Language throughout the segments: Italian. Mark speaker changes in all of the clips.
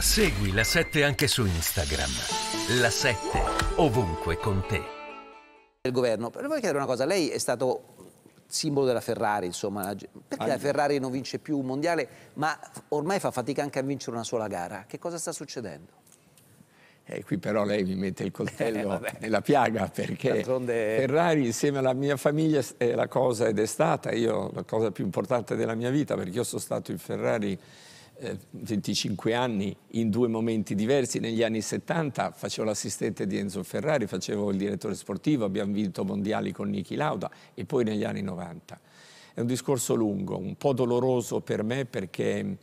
Speaker 1: Segui la 7 anche su Instagram. La 7 ovunque con te. Il governo, voglio chiedere una cosa, lei è stato simbolo della Ferrari, insomma, perché la Ferrari non vince più un mondiale, ma ormai fa fatica anche a vincere una sola gara? Che cosa sta succedendo? E eh, qui però lei mi mette il coltello eh, nella piaga perché Ferrari insieme alla mia famiglia è la cosa ed è stata io, la cosa più importante della mia vita perché io sono stato in Ferrari 25 eh, anni in due momenti diversi. Negli anni 70 facevo l'assistente di Enzo Ferrari, facevo il direttore sportivo, abbiamo vinto mondiali con Niki Lauda e poi negli anni 90. È un discorso lungo, un po' doloroso per me perché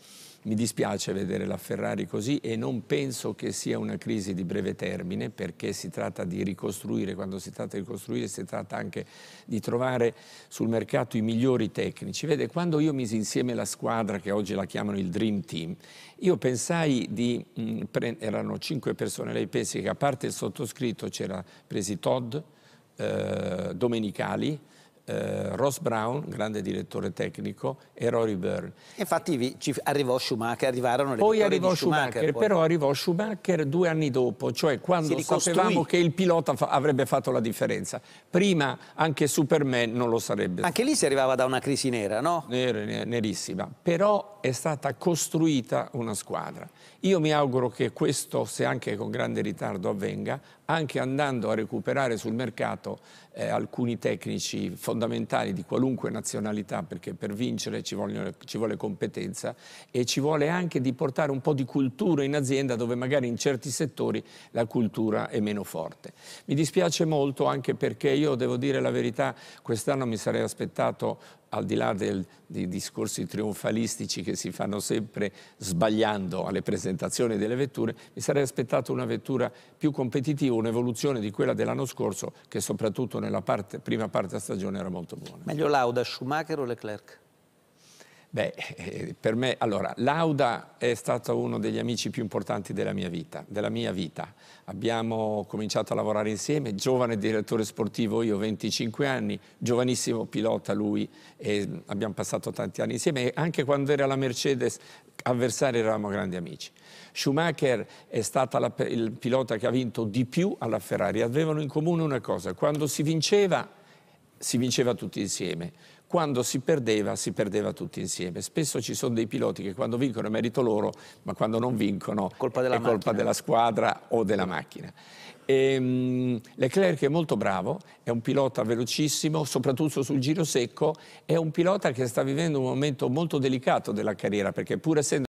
Speaker 1: mi dispiace vedere la Ferrari così e non penso che sia una crisi di breve termine perché si tratta di ricostruire, quando si tratta di ricostruire si tratta anche di trovare sul mercato i migliori tecnici. Vede, quando io misi insieme la squadra che oggi la chiamano il Dream Team, io pensai di, mh, mm, erano cinque persone, lei pensi che a parte il sottoscritto c'era Presi Todd, eh, Domenicali, eh, Ross Brown, grande direttore tecnico, e Rory Byrne. Infatti vi, ci arrivò Schumacher, arrivarono le poi arrivò Schumacher, Schumacher poi. però arrivò Schumacher due anni dopo, cioè quando sapevamo che il pilota fa avrebbe fatto la differenza. Prima anche Superman non lo sarebbe. Anche lì si arrivava da una crisi nera, no? Ner nerissima, però è stata costruita una squadra. Io mi auguro che questo, se anche con grande ritardo avvenga, anche andando a recuperare sul mercato eh, alcuni tecnici fondamentali fondamentali di qualunque nazionalità, perché per vincere ci, vogliono, ci vuole competenza e ci vuole anche di portare un po' di cultura in azienda dove magari in certi settori la cultura è meno forte. Mi dispiace molto anche perché io devo dire la verità, quest'anno mi sarei aspettato al di là del, dei discorsi trionfalistici che si fanno sempre sbagliando alle presentazioni delle vetture, mi sarei aspettato una vettura più competitiva, un'evoluzione di quella dell'anno scorso che soprattutto nella parte, prima parte della stagione era molto buona. Meglio Lauda, Schumacher o Leclerc? Beh, eh, per me, allora, Lauda è stato uno degli amici più importanti della mia vita. Della mia vita. Abbiamo cominciato a lavorare insieme, giovane direttore sportivo io, 25 anni, giovanissimo pilota lui, e abbiamo passato tanti anni insieme. E anche quando era la Mercedes, avversari eravamo grandi amici. Schumacher è stato il pilota che ha vinto di più alla Ferrari. Avevano in comune una cosa, quando si vinceva si vinceva tutti insieme. Quando si perdeva, si perdeva tutti insieme. Spesso ci sono dei piloti che quando vincono è merito loro, ma quando non vincono colpa è macchina. colpa della squadra o della macchina. E, um, Leclerc è molto bravo, è un pilota velocissimo, soprattutto sul giro secco, è un pilota che sta vivendo un momento molto delicato della carriera, perché pur essendo